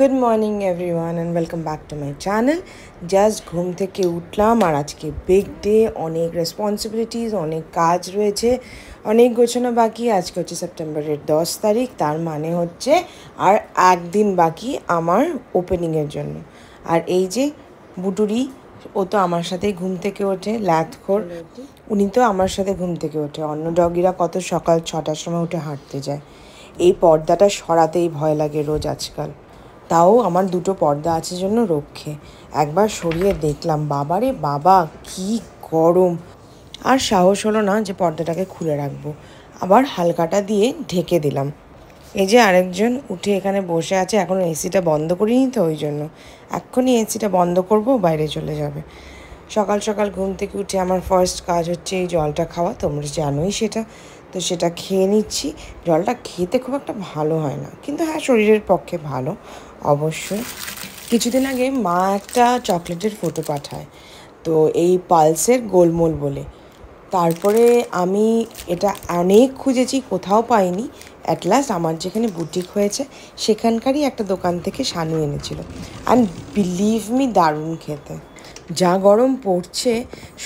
good morning everyone and welcome back to my channel just ঘুম থেকে উঠলাম আর আজকে বিগ ডে অনেক রেসপন্সিবিলিটিস অনেক কাজ রয়েছে অনেক গোছানো বাকি আজকে হচ্ছে সেপ্টেম্বরের দশ তারিখ তার মানে হচ্ছে আর একদিন বাকি আমার ওপেনিংয়ের জন্য আর এই যে বুটুরি ও তো আমার সাথেই ঘুম থেকে ওঠে ল্যাথখোর উনি তো আমার সাথে ঘুম থেকে ওঠে অন্য ডগিরা কত সকাল ছটার সময় উঠে হাঁটতে যায় এই পর্দাটা সরাতেই ভয় লাগে রোজ আজকাল তাও আমার দুটো পর্দা আছে জন্য রক্ষে একবার সরিয়ে দেখলাম বাবারে বাবা কি গরম আর সাহস হলো না যে পর্দাটাকে খুলে রাখবো আবার হালকাটা দিয়ে ঢেকে দিলাম এই যে আরেকজন উঠে এখানে বসে আছে এখন এসিটা বন্ধ করিনি তো ওই জন্য এক্ষুনি এসিটা বন্ধ করব বাইরে চলে যাবে সকাল সকাল ঘুম থেকে উঠে আমার ফার্স্ট কাজ হচ্ছে এই জলটা খাওয়া তোমরা জানোই সেটা তো সেটা খেয়ে নিচ্ছি জলটা খেতে খুব একটা ভালো হয় না কিন্তু হ্যাঁ শরীরের পক্ষে ভালো অবশ্যই কিছুদিন আগে মা একটা চকলেটের ফটো পাঠায় তো এই পালসের গোলমোল বলে তারপরে আমি এটা অনেক খুঁজেছি কোথাও পাইনি অ্যাট লাস্ট আমার যেখানে বুটিক হয়েছে সেখানকারই একটা দোকান থেকে সানু এনেছিল অ্যান্ড বিলিভ মি দারুণ খেতে যা গরম পড়ছে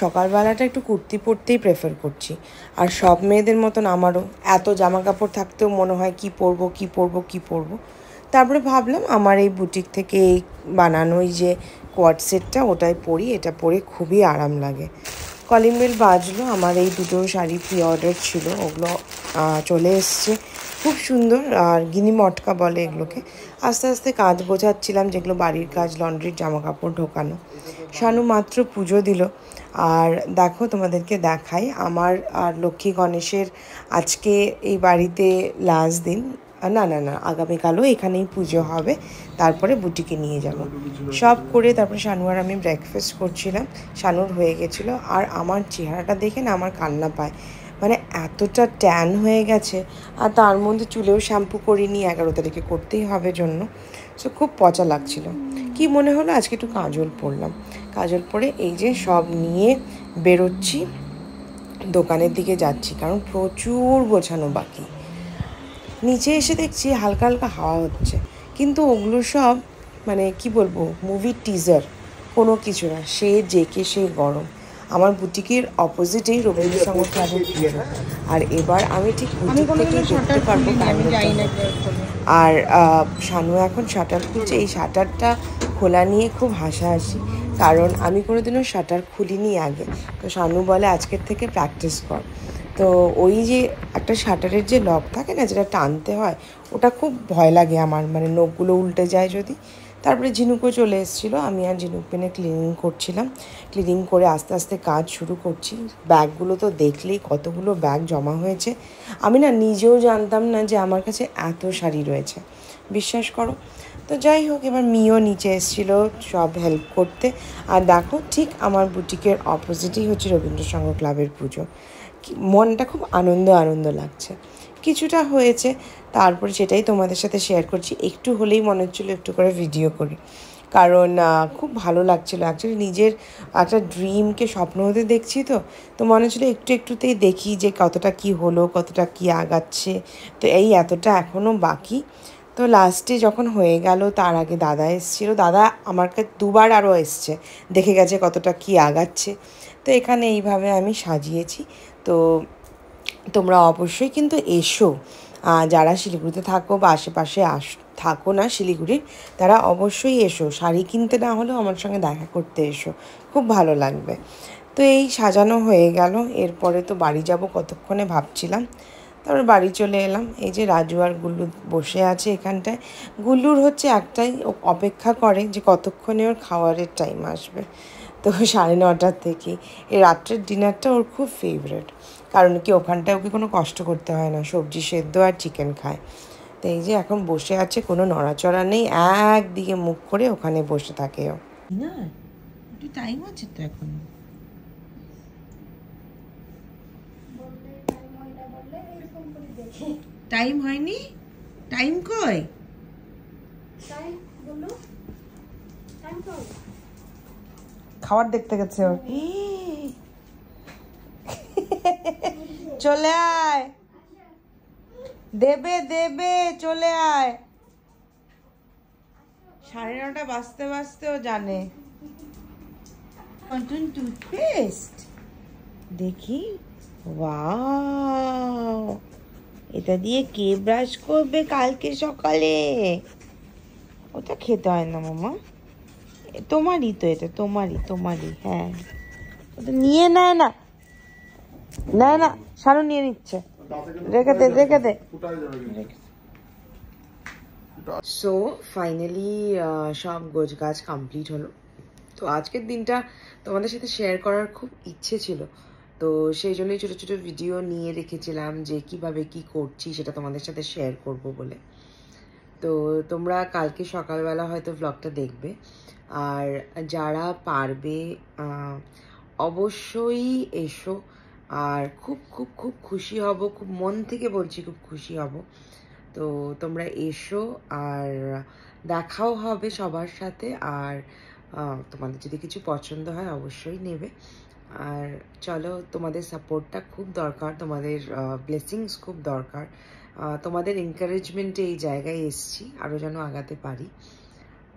সকালবেলাটা একটু কুর্তি পরতেই প্রেফার করছি আর সব মেয়েদের মতন আমারও এত জামা কাপড় থাকতেও মনে হয় কি পরবো কি পরবো কি পরবো তারপরে ভাবলাম আমার এই বুটিক থেকে এই বানানোই যে কোয়াড সেটটা ওটাই পরি এটা পরে খুবই আরাম লাগে কলিং বেল বাজলো আমার এই দুটো শাড়ি প্রি অর্ডার ছিল ওগুলো চলে এসছে খুব সুন্দর আর গিনি মটকা বলে এগুলোকে আস্তে আস্তে কাজ বোঝাচ্ছিলাম যেগুলো বাড়ির কাজ লন্ড্রির জামা কাপড় ঢোকানো শানু মাত্র পুজো দিল আর দেখো তোমাদেরকে দেখাই আমার আর লক্ষ্মী গণেশের আজকে এই বাড়িতে লাস্ট দিন না না না আগামীকালও এখানেই পুজো হবে তারপরে বুটিকে নিয়ে যাব সব করে তারপরে শানু আর আমি ব্রেকফাস্ট করছিলাম শানুর হয়ে গেছিলো আর আমার চেহারাটা দেখে না আমার কান্না পায় মানে এতটা ট্যান হয়ে গেছে আর তার মধ্যে চুলেও শ্যাম্পু করিনি এগারো তারিখে করতেই হবে জন্য সো খুব পচা লাগছিল কি মনে হলো আজকে একটু কাজল পরলাম কাজল পরে এই যে সব নিয়ে বেরোচ্ছি দোকানের দিকে যাচ্ছি কারণ প্রচুর গোছানো বাকি নিচে এসে দেখছি হালকা হালকা হাওয়া হচ্ছে কিন্তু ওগুলো সব মানে কি বলবো মুভি টিজার কোনো কিছু না সে জেকে সেই গরম আমার বুটিকের অপোজিটেই রবীন্দ্র সঙ্গীত আর এবার আমি ঠিক বুটিক থেকে পারবো আর শানু এখন শাটার খুলছে এই শাটারটা খোলা নিয়ে খুব হাসাহাসি কারণ আমি কোনোদিনও শাটার খুলিনি আগে তো শানু বলে আজকের থেকে প্র্যাকটিস কর তো ওই যে একটা শাটারের যে লক থাকে না যেটা টানতে হয় ওটা খুব ভয় লাগে আমার মানে নখগুলো উল্টে যায় যদি তারপরে ঝিনুকও চলে এসেছিলো আমি আর ঝিনুক পেনে ক্লিনিং করছিলাম ক্লিনিং করে আস্তে আস্তে কাজ শুরু করছি ব্যাগগুলো তো দেখলেই কতগুলো ব্যাগ জমা হয়েছে আমি না নিজেও জানতাম না যে আমার কাছে এত শাড়ি রয়েছে বিশ্বাস করো তো যাই হোক এবার মিও নিচে এসেছিল সব হেল্প করতে আর দেখো ঠিক আমার বুটিকের অপোজিটই হচ্ছে রবীন্দ্রসঙ্গ ক্লাবের পুজো মনটা খুব আনন্দ আনন্দ লাগছে কিছুটা হয়েছে তারপর সেটাই তোমাদের সাথে শেয়ার করছি একটু হলেই মনে হচ্ছিলো একটু করে ভিডিও করি কারণ খুব ভালো লাগছিলো অ্যাকচুয়ালি নিজের একটা ড্রিমকে স্বপ্ন হতে দেখছি তো তো মনে হচ্ছিলো একটু একটুতেই দেখি যে কতটা কি হলো কতটা কি আগাচ্ছে তো এই এতটা এখনও বাকি তো লাস্টে যখন হয়ে গেল তার আগে দাদা এসেছিল দাদা আমার কাছে দুবার আরও এসছে দেখে গেছে কতটা কি আগাচ্ছে তো এখানে এইভাবে আমি সাজিয়েছি তো তোমরা অবশ্যই কিন্তু এসো যারা শিলিগুড়িতে থাকো বা আশেপাশে আস থাকো না শিলিগুড়ির তারা অবশ্যই এসো শাড়ি কিনতে না হলেও আমার সঙ্গে দেখা করতে এসো খুব ভালো লাগবে তো এই সাজানো হয়ে গেল এরপরে তো বাড়ি যাব কতক্ষণে ভাবছিলাম তারপরে বাড়ি চলে এলাম এই যে রাজু আর গুল্লু বসে আছে এখানটায় গুল্লুর হচ্ছে একটাই অপেক্ষা করে যে কতক্ষণে ওর খাওয়ারের টাইম আসবে তো সাড়ে নটার থেকে এই রাত্রের ডিনারটা ওর খুব ফেভারেট কারণ কি ওখানটায় ওকে কোনো কষ্ট করতে হয় না সবজি সেদ্ধ আর চিকেন খায় তো এই যে এখন বসে আছে কোনো নড়াচড়া নেই একদিকে মুখ করে ওখানে বসে থাকে ও টাইম আছে তো এখন টাইম হয়নি টাইম কয় খাবার দেখতে গেছে ওর চলে আয় দেবে দেবে চলে আয় সাড়ে নটা বাজতে বাজতেও জানে টুথপেস্ট দেখি এটা দিয়ে কে ব্রাশ করবে কালকে সকালে ওটা খেতে হয় না মামা তোমারই তো এটা তোমারই তোমারই হ্যাঁ ওটা নিয়ে নেয় না না না শানু নিয়ে নিচ্ছে রেখে দে রেখে দে সো ফাইনালি সব গোছ গাছ কমপ্লিট হলো তো আজকের দিনটা তোমাদের সাথে শেয়ার করার খুব ইচ্ছে ছিল তো সেই জন্যই ছোটো ছোটো ভিডিও নিয়ে রেখেছিলাম যে কিভাবে কি করছি সেটা তোমাদের সাথে শেয়ার করব বলে তো তোমরা কালকে সকালবেলা হয়তো ব্লগটা দেখবে আর যারা পারবে অবশ্যই এসো আর খুব খুব খুব খুশি হব খুব মন থেকে বলছি খুব খুশি হব তো তোমরা এসো আর দেখাও হবে সবার সাথে আর তোমাদের যদি কিছু পছন্দ হয় অবশ্যই নেবে আর চলো তোমাদের সাপোর্টটা খুব দরকার তোমাদের ব্লেসিংস খুব দরকার তোমাদের এনকারেজমেন্টে এই জায়গায় এসছি আরও যেন আগাতে পারি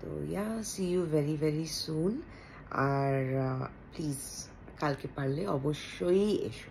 তো yeah see you very very soon আর প্লিজ কালকে পারলে অবশ্যই এসো